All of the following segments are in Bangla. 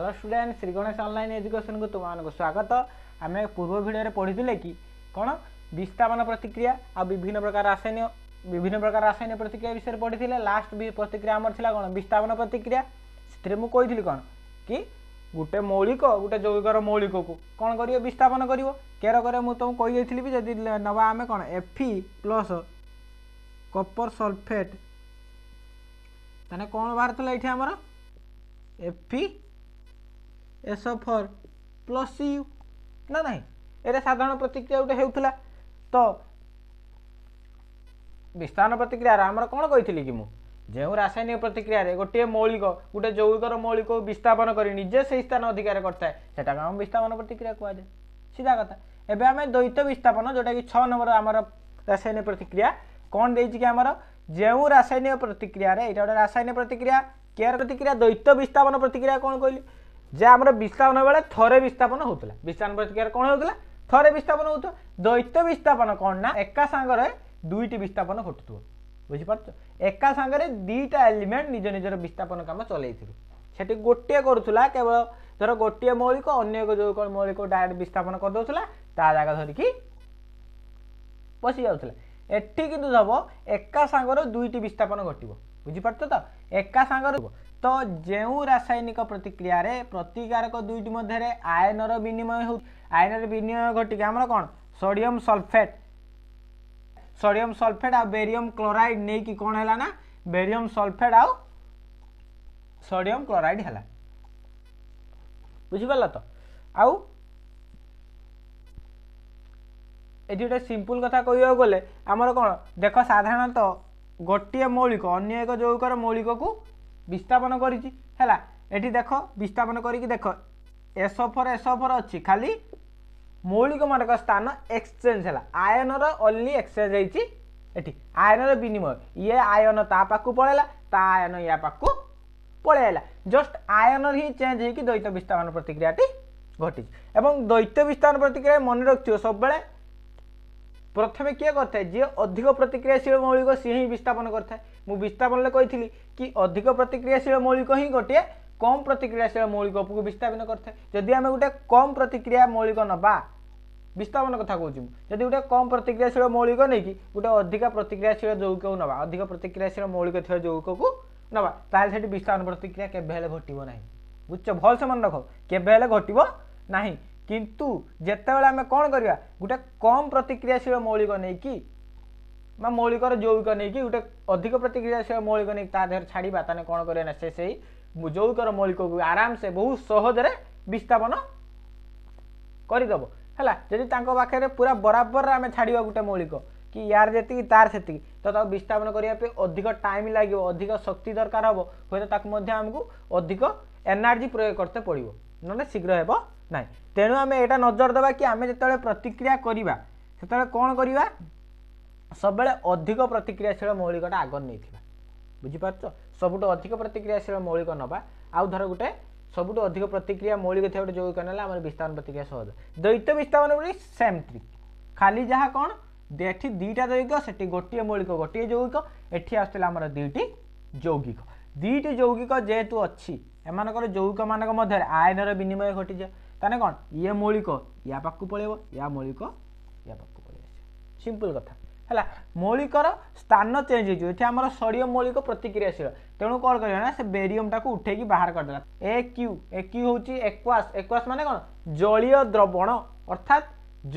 hello student Shri Ganesh online এজুকেশনকু তোমাদের স্বাগত আমি পূর্ব ভিডিওরে পড়িলে কি কোণ বিস্তাপন প্রতিক্রিয়া আর বিভিন্ন প্রকার রাসায়নিক বিভিন্ন প্রকার রাসায়নিক প্রতিক্রিয়া বিষয়ে পড়িলে লাস্ট প্রতিক্রিয়া আমার লা কোণ বিস্তাপন প্রতিক্রিয়া সেটি মু কইলি কোণ কি গোটে মৌলিক গোটে যৌগর মৌলিককু কোণ করিব বিস্তাপন করিব কেয়ার করে মু তোমাকে কইলি বি যদি নবা আমি কোণ এফি প্লস কপর সলফেট তাহলে কোণ বাহার এটি আমার এফি এসব ফর প্লস ইউ না ନାହିଁ এটা ସାଧାରଣ ପ୍ରତିକ୍ରିୟା ଗୋଟେ ହେଉଥିଲା ତ ବିସ୍ତାରଣ ପ୍ରତିକ୍ରିୟାରେ ଆମର କ'ଣ କହିଥିଲି କି ମୁଁ ଯେଉଁ ରାସାୟନିକ ପ୍ରତିକ୍ରିୟାରେ ଗୋଟିଏ ମୌଳିକ ଗୋଟେ ଯୌଗିକର ମୌଳିକକୁ ବିସ୍ଥାପନ କରି ନିଜେ ସେହି ସ୍ଥାନ ଅଧିକାର କରିଥାଏ ସେଟାକୁ ଆମ ବିସ୍ଥାପନ ପ୍ରତିକ୍ରିୟା କୁହାଯାଏ ସିଧା କଥା ଏବେ ଆମେ ଦ୍ୱୈତ ବିସ୍ଥାପନ ଯେଉଁଟାକି ଛଅ ନମ୍ବର ଆମର ରାସାୟନିକ ପ୍ରତିକ୍ରିୟା କ'ଣ ଦେଇଛି କି ଆମର ଯେଉଁ ରାସାୟନିକ ପ୍ରତିକ୍ରିୟାରେ ଏଇଟା ଗୋଟେ ରାସାୟନିକ ପ୍ରତିକ୍ରିୟା କେୟାର ପ୍ରତିକ୍ରିୟା ଦ୍ୱୈତ ବିସ୍ଥାପନ ପ୍ରତିକ୍ରିୟା କ'ଣ କହିଲି যে আমার বিস্থাপন বেড়ে থরে বিস্থাপন হোলা বিস্থাপন প্রক্রিয়ার কোণ হোলা থরে বিস্থাপন হোত দ্বৈত বিস্থাপন কোণ না একা সাগরে দুইটি বিস্থাপন ঘটুথ বুঝিপারছ একা সাগরে দুইটা এলিমেন্ট নিজ নিজের বিস্থাপন কাম চলাইছিল সেটি গোটিয়ে করুলা কেবল ধর গোটিয়ে মৌলিক অন্য এক যে মৌলিক ডাইরেক্ট বিস্থাপন করেদেলা তা জায়গা ধরিকি বসি যাওয়া এটি কিন্তু দেব একা সাগরে দুইটি বিস্থাপন ঘটব বুঝিপারছ তো একা সাগরে ତ ଯେଉଁ ରାସାୟନିକ ପ୍ରତିକ୍ରିୟାରେ ପ୍ରତିକାରକ ଦୁଇଟି ମଧ୍ୟରେ ଆୟନର ବିନିମୟ ହେଉ ଆୟନର ବିନିମୟ ଘଟିକି ଆମର କ'ଣ ସୋଡ଼ିୟମ ସଲଫେଟ୍ ସୋଡ଼ିୟମ ସଲଫେଟ୍ ଆଉ ବେରିୟମ କ୍ଲୋରାଇଡ଼ ନେଇକି କ'ଣ ହେଲା ନା ବେରିୟମ ସଲଫେଟ୍ ଆଉ ସୋଡ଼ିୟମ କ୍ଲୋରାଇଡ଼ ହେଲା ବୁଝିପାରିଲ ତ ଆଉ ଏଠି ଗୋଟେ ସିମ୍ପୁଲ କଥା କହିବାକୁ ଗଲେ ଆମର କ'ଣ ଦେଖ ସାଧାରଣତଃ ଗୋଟିଏ ମୌଳିକ ଅନ୍ୟ ଏକ ଯୌଗର ମୌଳିକକୁ ବିସ୍ଥାପନ କରିଛି ହେଲା ଏଠି ଦେଖ ବିସ୍ଥାପନ କରିକି ଦେଖ ଏସଫର ଏସଫର ଅଛି ଖାଲି ମୌଳିକ ମାନଙ୍କ ସ୍ଥାନ ଏକ୍ସଚେଞ୍ଜ ହେଲା ଆୟନର ଓନ୍ଲି ଏକ୍ସଚେଞ୍ଜ ହେଇଛି ଏଠି ଆୟନର ବିନିମୟ ଇଏ ଆୟନ ତା ପାଖକୁ ପଳେଇଲା ତା ଆୟନ ୟା ପାଖକୁ ପଳେଇ ଆସିଲା ଜଷ୍ଟ ଆୟନର ହିଁ ଚେଞ୍ଜ ହେଇକି ଦୈତ ବିସ୍ଥାପନ ପ୍ରତିକ୍ରିୟାଟି ଘଟିଛି ଏବଂ ଦୈତ ବିସ୍ଥାପନ ପ୍ରତିକ୍ରିୟା ମନେ ରଖିଥିବ ସବୁବେଳେ ପ୍ରଥମେ କିଏ କରିଥାଏ ଯିଏ ଅଧିକ ପ୍ରତିକ୍ରିୟାଶୀଳ ମୌଳିକ ସିଏ ହିଁ ବିସ୍ଥାପନ କରିଥାଏ ମୁଁ ବିସ୍ଥାପନରେ କହିଥିଲି କି ଅଧିକ ପ୍ରତିକ୍ରିୟାଶୀଳ ମୌଳିକ ହିଁ ଗୋଟିଏ କମ୍ ପ୍ରତିକ୍ରିୟାଶୀଳ ମୌଳିକକୁ ବିସ୍ଥାପିତ କରିଥାଏ ଯଦି ଆମେ ଗୋଟେ କମ୍ ପ୍ରତିକ୍ରିୟା ମୌଳିକ ନେବା ବିସ୍ଥାପନ କଥା କହୁଛି ମୁଁ ଯଦି ଗୋଟେ କମ୍ ପ୍ରତିକ୍ରିୟାଶୀଳ ମୌଳିକ ନେଇକି ଗୋଟେ ଅଧିକା ପ୍ରତିକ୍ରିୟାଶୀଳ ଯୌଗକୁ ନେବା ଅଧିକ ପ୍ରତିକ୍ରିୟାଶୀଳ ମୌଳିକ ଥିବା ଯୌଗକୁ ନେବା ତାହେଲେ ସେଠି ବିସ୍ଥାପନ ପ୍ରତିକ୍ରିୟା କେବେ ହେଲେ ଘଟିବ ନାହିଁ ବୁଝଛ ଭଲସେ ମନେ ରଖ କେବେ ହେଲେ ଘଟିବ ନାହିଁ କିନ୍ତୁ ଯେତେବେଳେ ଆମେ କ'ଣ କରିବା ଗୋଟେ କମ୍ ପ୍ରତିକ୍ରିୟାଶୀଳ ମୌଳିକ ନେଇକି বা মৌলিকর যৌগ নেই গোটে অধিক প্রতিক্রিয়াশীল মৌলিক নেই তা দেহরে ছাড়া তাহলে কোণ করে না সে সেই যৌগর মৌলিককে আরামসে বহু সহজরে বিস্থাপন କରିଦେବ ହେଲା ଯଦି ତାଙ୍କ ପାଖରେ ପୁରା ବରାବରରେ ଆମେ ଛାଡ଼ିବା ଗୋଟେ ମୌଳିକ କି ୟାର ଯେତିକି ତାର ସେତିକି ତ ତାକୁ ବିସ୍ଥାପନ କରିବା ପାଇଁ ଅଧିକ ଟାଇମ୍ ଲାଗିବ ଅଧିକ ଶକ୍ତି ଦରକାର ହେବ ହୁଏତ ତାକୁ ମଧ୍ୟ ଆମକୁ ଅଧିକ ଏନର୍ଜି ପ୍ରୟୋଗ କରତେ ପଡ଼ିବ ନହେଲେ ଶୀଘ୍ର ହେବ ନାହିଁ ତେଣୁ ଆମେ ଏଇଟା ନଜର ଦେବା କି ଆମେ ଯେତେବେଳେ ପ୍ରତିକ୍ରିୟା କରିବା ସେତେବେଳେ କ'ଣ କରିବା ସବୁବେଳେ ଅଧିକ ପ୍ରତିକ୍ରିୟାଶୀଳ ମୌଳିକଟା ଆଗ ନେଇଥିବା ବୁଝିପାରୁଛ ସବୁଠୁ ଅଧିକ ପ୍ରତିକ୍ରିୟାଶୀଳ ମୌଳିକ ନେବା ଆଉ ଧର ଗୋଟେ ସବୁଠୁ ଅଧିକ ପ୍ରତିକ୍ରିୟା ମୌଳିକ ଥିବା ଗୋଟେ ଯୌଗିକ ନେଲା ଆମର ବିସ୍ତାପନ ପ୍ରତିକ୍ରିୟା ସହଜ ଦ୍ୱୈତ ବିସ୍ତାପନ ବୋଲି ସେମ୍ ଟ୍ରିକ୍ ଖାଲି ଯାହା କ'ଣ ଏଠି ଦୁଇଟା ଯୌଗିକ ସେଠି ଗୋଟିଏ ମୌଳିକ ଗୋଟିଏ ଯୌଗିକ ଏଠି ଆସୁଥିଲା ଆମର ଦୁଇଟି ଯୌଗିକ ଦୁଇଟି ଯୌଗିକ ଯେହେତୁ ଅଛି ଏମାନଙ୍କର ଯୌଗିକମାନଙ୍କ ମଧ୍ୟରେ ଆୟନର ବିନିମୟ ଘଟିଯାଏ ତାହେଲେ କ'ଣ ଇଏ ମୌଳିକ ୟା ପାଖକୁ ପଳେଇବ ୟା ମୌଳିକ ୟା ପାଖକୁ ପଳେଇ ଆସିବ ସିମ୍ପଲ୍ କଥା ହେଲା ମୌଳିକର ସ୍ଥାନ ଚେଞ୍ଜ ହେଇଯିବ ଏଠି ଆମର ସଡ଼ିୟମ ମୌଳିକ ପ୍ରତିକ୍ରିୟାଶୀଳ ତେଣୁ କ'ଣ କରିବା ନା ସେ ବେରିୟମଟାକୁ ଉଠେଇକି ବାହାର କରିଦେଲା ଏ କ୍ୟୁ ଏ କ୍ୟୁ ହେଉଛି ଏକ୍ୱାସ୍ ଏକ୍ୱାସ୍ ମାନେ କ'ଣ ଜଳୀୟ ଦ୍ରବଣ ଅର୍ଥାତ୍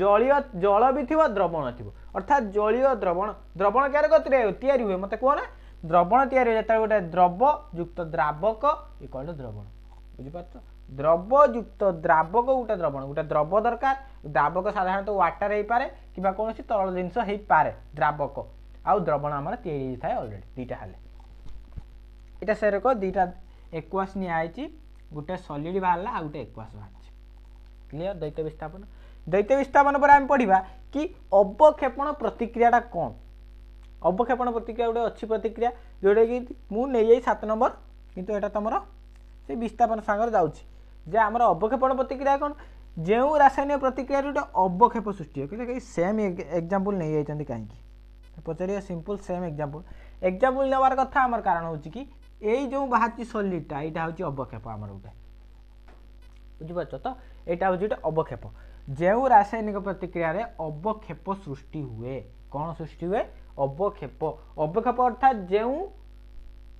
ଜଳୀୟ ଜଳ ବି ଥିବ ଦ୍ରବଣ ଥିବ ଅର୍ଥାତ୍ ଜଳୀୟ ଦ୍ରବଣ ଦ୍ରବଣ କାହାର ଗତିରେ ତିଆରି ହୁଏ ମୋତେ କୁହ ନା ଦ୍ରବଣ ତିଆରି ହୁଏ ଯେତେବେଳେ ଗୋଟେ ଦ୍ରବ ଯୁକ୍ତ ଦ୍ରାବକ ଇକ୍ୱାଲ୍ ଟୁ ଦ୍ରବଣ ବୁଝିପାରୁଛ দ্রবযুক্ত দ্রাবক গোটা দ্রবণ গোটা দ্রব দরকার দ্রাবক সাধারণত ওয়াটার হইপরে কিংবা কোণী তরল জিনিস হইপরে দ্রাবক আউ দ্রবণ আমার তৈরি হয়ে অলরেডি দুইটা হলে এটা সেরক দুইটা একুয়াস নিয়া হয়েছি গোটে সলিড বাহারা আর গোটে একুয়াস বাহারছে ক্লিয়ার দ্বৈত বিস্থাপন দ্বৈত বিস্থাপন পরে আমি পড়া কি অবক্ষেপণ প্রতিক্রিয়াটা কম অবক্ষেপণ প্রতিক্রিয়া গোটে অছি প্রতিক্রিয়া যেটা কি মু নেই যাই সাত নম্বর কিন্তু এটা তোমার সেই বিস্থাপন সাগরে যাচ্ছি যে আমার অবক্ষেপণ প্রতিক্রিয়া কোণ যে রাসায়নিক প্রতিক্রিয়ার গোটে অবক্ষেপ সৃষ্টি হয় কিন্তু সেম এক্জাম্পল নিয়ে যাই কী পচারিয়া সিম্পল সেম এক্জাম্পল এক্জাম্পল নেওয়ার কথা আমার কারণ হচ্ছে কি এই যে বাহারছি সলিডটা এইটা হচ্ছে অবক্ষেপ আমার গোটে বুঝিপারছ তো এইটা হচ্ছে গোটে অবক্ষেপ যে রাসায়নিক প্রতিক্রিয়ার অবক্ষেপ সৃষ্টি হুয়ে কোণ সৃষ্টি হুয়ে অবক্ষেপ অবক্ষেপ অর্থাৎ যে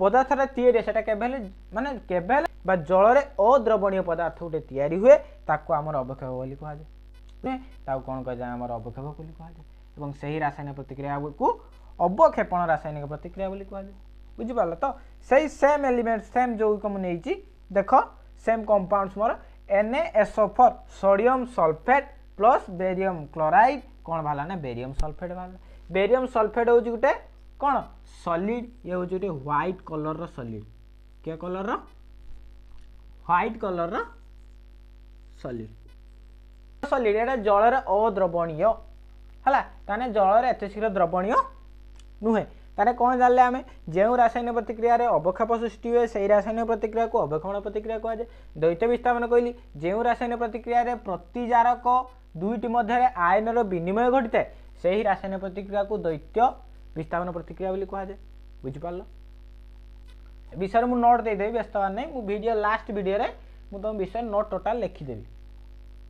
পদার্থটা তিয়ারি সেটা কেবে হলে মানে কেবে হলে বা জলরে অদ্রবণীয় পদার্থ গোটে তৈরি হুয়ে তাকে আমার অবক্ষেপ বলে কুহযায় ନୁହେଁ ତାକୁ କ'ଣ କୁହାଯାଏ ଆମର ଅବକ୍ଷେପ ବୋଲି କୁହାଯାଏ ଏବଂ ସେହି ରାସାୟନିକ ପ୍ରତିକ୍ରିୟାକୁ ଅବକ୍ଷେପଣ ରାସାୟନିକ ପ୍ରତିକ୍ରିୟା ବୋଲି କୁହାଯାଏ ବୁଝିପାରିଲ ତ ସେଇ ସେମ୍ ଏଲିମେଣ୍ଟ ସେମ୍ ଯୌଗିକ ମୁଁ ନେଇଛି ଦେଖ ସେମ୍ କମ୍ପାଉଣ୍ଡସ୍ ମୋର N S O four sodium sulphate plus barium chloride କ'ଣ ବାହାରିଲା ନା ବେରିୟମ୍ ସଲଫେଟ୍ ବାହାରିଲା ବେରିୟମ୍ ସଲଫେଟ୍ ହେଉଛି ଗୋଟେ କ'ଣ ସଲିଡ୍ ଇଏ ହେଉଛି ଗୋଟେ ହ୍ୱାଇଟ୍ କଲର୍ର ସଲିଡ୍ କେ କଲର୍ର হোয়াইট কলরর সলিড সলিড এটা জলরে অদ্রবণীয় হল তাহলে জলরে এত শীঘ্র দ্রবণীয় নুহে তাহলে কোণ জানলে আমি যে রাসায়নিক প্রতিক্রিয়ার অবক্ষেপ সৃষ্টি হুয়ে সেই রাসায়নিক প্রতিক্রিয়া অবক্ষেপণ প্রতিক্রিয়া কুযায় দ্বৈত বিস্থাপন কহিলি যে রাসায়নিক প্রতিক্রিয়ার প্রতিজারক দুইটি মধ্যে আয়নর বিনিময় ঘটিথায় সেই রাসায়নিক প্রতিক্রিয়া দ্বৈত বিস্থাপন প্রতিক্রিয়া বলে কুযায় বুঝিপারল विषय में नोट देदेवि व्यस्त मान नहीं भिड लास्ट भिड में मुझे तुम विषय नोट टोटाल लिखिदेवि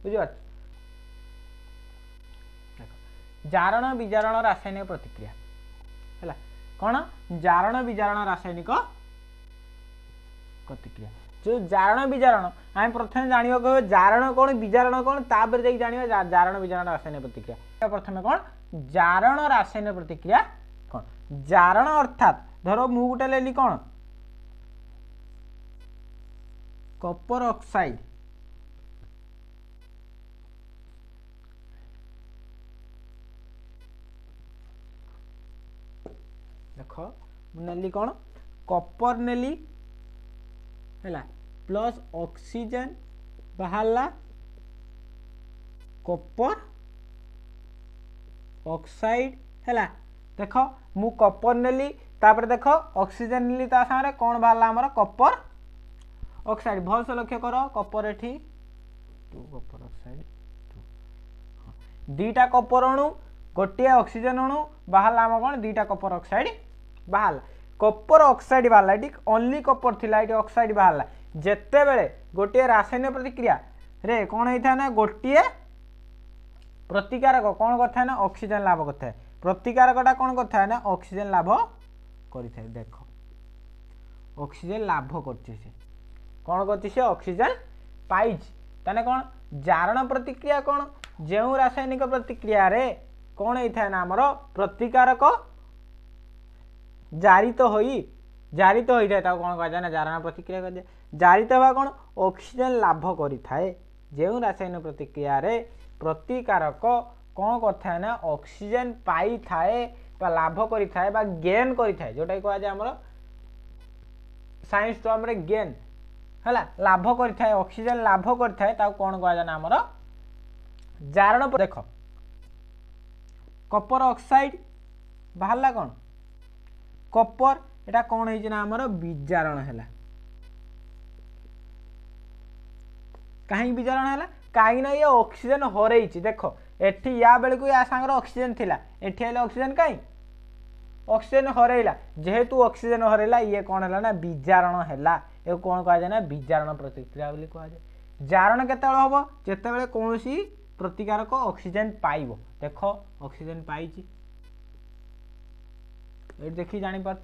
बुझ जारण विजारण रासायनिक प्रतिक्रिया है कौन जारण विजारण रासायनिक प्रतिक्रिया जो जारण विजारण आम प्रथम जानवाक जारण कौन विजारण कौन तापर जा जानवा जारण विजारण रासायनिक प्रतिक्रिया प्रथम कौन जारण रासायनिक प्रतिक्रिया कौन जारण अर्थात धर मु गोटे ले कौन कॉपर ऑक्साइड देख मुझे कौन कपर नेली है प्लस ऑक्सीजन बाहर कॉपर ऑक्साइड है देख मु कपर नेली देख ऑक्सीजन नेली ता कौन बाहर आमर कपर অক্সাইড ভলস লক্ষ্য করো কপর এটি টু কপর অক্সাইড দুইটা কপর অণু গোটিয়ে অক্সিজেন অণু বাহারা আমার কোণ দুইটা কপর অক্সাইড বাহারা কপর অক্সাইড বাহারা এটি অনলি কপর লা এটি অক্সাইড বাহারা যেতবে গোটিয়ে রাসায়নিক প্রতিক্রিয়া রে কোণ হয়ে থাকে না গোটিয়ে প্রতিকারক কোণ করে না অক্সিজেন লাভ করে প্রতিকারকটা কোণ করে না অক্সিজেন লাভ করে দেখ অক্সিজেন লাভ করছে সে କ'ଣ କରିଛି ସେ ଅକ୍ସିଜେନ୍ ପାଇଛି ତାହେଲେ କ'ଣ ଜାରଣ ପ୍ରତିକ୍ରିୟା କ'ଣ ଯେଉଁ ରାସାୟନିକ ପ୍ରତିକ୍ରିୟାରେ କ'ଣ ହେଇଥାଏ ନା ଆମର ପ୍ରତିକାରକ ଜାରିତ ହୋଇ ଜାରିତ ହୋଇଥାଏ ତାକୁ କ'ଣ କୁହାଯାଏ ନା ଜାରଣ ପ୍ରତିକ୍ରିୟା କୁହାଯାଏ ଜାରିତ ହେବା କ'ଣ ଅକ୍ସିଜେନ୍ ଲାଭ କରିଥାଏ ଯେଉଁ ରାସାୟନିକ ପ୍ରତିକ୍ରିୟାରେ ପ୍ରତିକାରକ କ'ଣ କରିଥାଏ ନା ଅକ୍ସିଜେନ୍ ପାଇଥାଏ ବା ଲାଭ କରିଥାଏ ବା ଗେନ୍ କରିଥାଏ ଯେଉଁଟାକି କୁହାଯାଏ ଆମର ସାଇନ୍ସ ଟର୍ମରେ ଗେନ୍ ହେଲା ଲାଭ କରିଥାଏ ଅକ୍ସିଜେନ୍ ଲାଭ କରିଥାଏ ତାକୁ କ'ଣ କୁହାଯାଏ ନା ଆମର ଜାରଣ ଦେଖ କପର ଅକ୍ସାଇଡ଼ ବାହାରିଲା କ'ଣ କପର এটা কোণ হয়েছে না আমার বিজারণ হলা কাহি বিজারণ হলা কাহি না ইয়ে অক্সিজেন হরাইছি দেখ এটি ইয়া বেড়ে ইয়া সাগর অক্সিজেন লা এটি হলে অক্সিজেন কাহি অক্সিজেন হরাইলা যেহেতু অক্সিজেন হরাইলা ইয়ে কোণ হলা না বিজারণ হলা एक कौन कहुए ना विजारण प्रतिक्रिया क्या जारण के हम जिते बोसी प्रतिकारक अक्सीजेन पाइब देख अक्सीजेन पाई देखिए जापार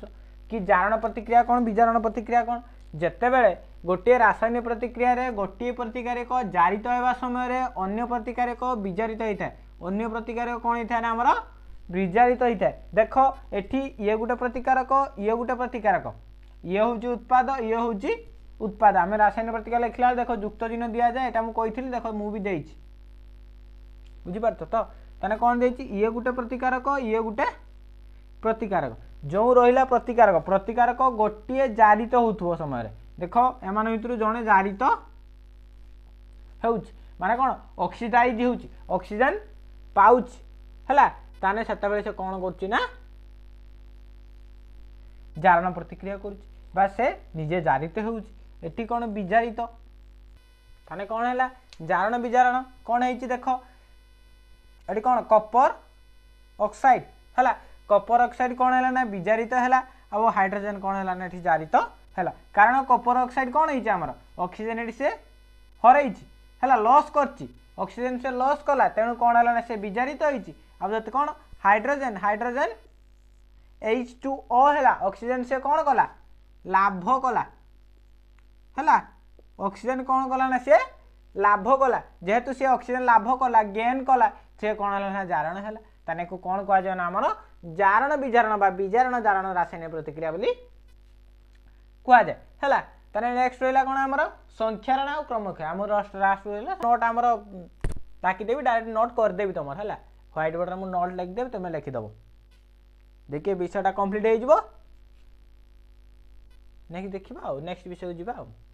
कि जारण प्रतिक्रिया कौन विजारण प्रतिक्रिया कौन जितेबले गोटे रासायनिक प्रतिक्रिय गोटे प्रतिकारक जारित होगा समय अन्य प्रतिकारक विजारित होता है अन्न प्रतिकारक कौन होता है आमर विजारित होता है देख ये गोटे प्रतिकारक ये गोटे प्रतिकारक ইয়ে হচ্ছে উৎপাদ ইয়ে হচ্ছে উৎপাদ আমি রাসায়নিক প্রতিক্রিয়া লেখিলা দেখো যুক্ত চিহ্ন দিয়া যায় এটা মু কইଥିଲି দেখো মু বি দেইছি বুঝিপারছ তো তাহলে কোন দেইছি ইয়ে গোটে প্রতিকারক ইয়ে গোটে প্রতিকারক যে রহিলা প্রতিকারক প্রতিকারক গোটিয়ে জারিত হোথব সময় দেখ এমান ভিতর জনে জারিত ହେଉଛି ମାନେ କ'ଣ ଅକ୍ସିଡାଇଜ୍ ହେଉଛି ଅକ୍ସିଜେନ୍ ପାଉଛି ହେଲା ତାହେଲେ ସେତେବେଳେ ସେ କ'ଣ କରୁଛି ନା জারণ প্রতিক্রিয়া করুছি বা সে নিজে জারিত হচ্ছে এটি কোণ বিজারিত তাহলে কোণ হল জারণ বিজারণ কোণ হয়েছি দেখ এটি কোণ কপর অক্সাইড হল কপর অক্সাইড কোণ হল না বিজারিত হল ଆଉ ହାଇଡ୍ରୋଜେନ୍ କ'ଣ ହେଲା ନା ଏଠି ଜାରିତ ହେଲା କାରଣ କପର ଅକ୍ସାଇଡ଼ କ'ଣ ହେଇଛି ଆମର ଅକ୍ସିଜେନ୍ ଏଠି ସେ ହରେଇଛି ହେଲା ଲସ୍ କରିଛି ଅକ୍ସିଜେନ୍ ସେ ଲସ୍ କଲା ତେଣୁ କ'ଣ ହେଲା ନା ସେ ବିଜାରିତ ହେଇଛି ଆଉ ଯଦି କ'ଣ hydrogen hydrogen H two O है अक्सीजेन से कौन कला लाभ कला है अक्सीजेन कौन कला ना सी लाभ कला जेहेतु सी अक्सीजेन लाभ कला गेन कला से कौन है जारण है ताने को कौन कह आमर जारण विजारण विजारण जारण रासायनिक प्रतिक्रिया बोली କୁହାଯାଏ ହେଲା ତାହେଲେ ନେକ୍ସଟ ରହିଲା କ'ଣ ଆମର ସଂଖ୍ୟାରଣ ଆଉ କ୍ରମକ୍ଷ ଆମର ଲାଷ୍ଟ ରହିଲା ନୋଟ୍ ଆମର ଡାକିଦେବି ଡାଇରେକ୍ଟ ନୋଟ୍ କରିଦେବି ତୁମର ହେଲା ହ୍ୱାଇଟ୍ ବୋର୍ଡ଼ରେ ମୁଁ ନୋଟ୍ ଲେଖିଦେବି ତୁମେ ଲେଖିଦେବ देखिए विषयटा कम्प्लीट हो नेक्स्ट देखा नेक्स्ट विषय को जावा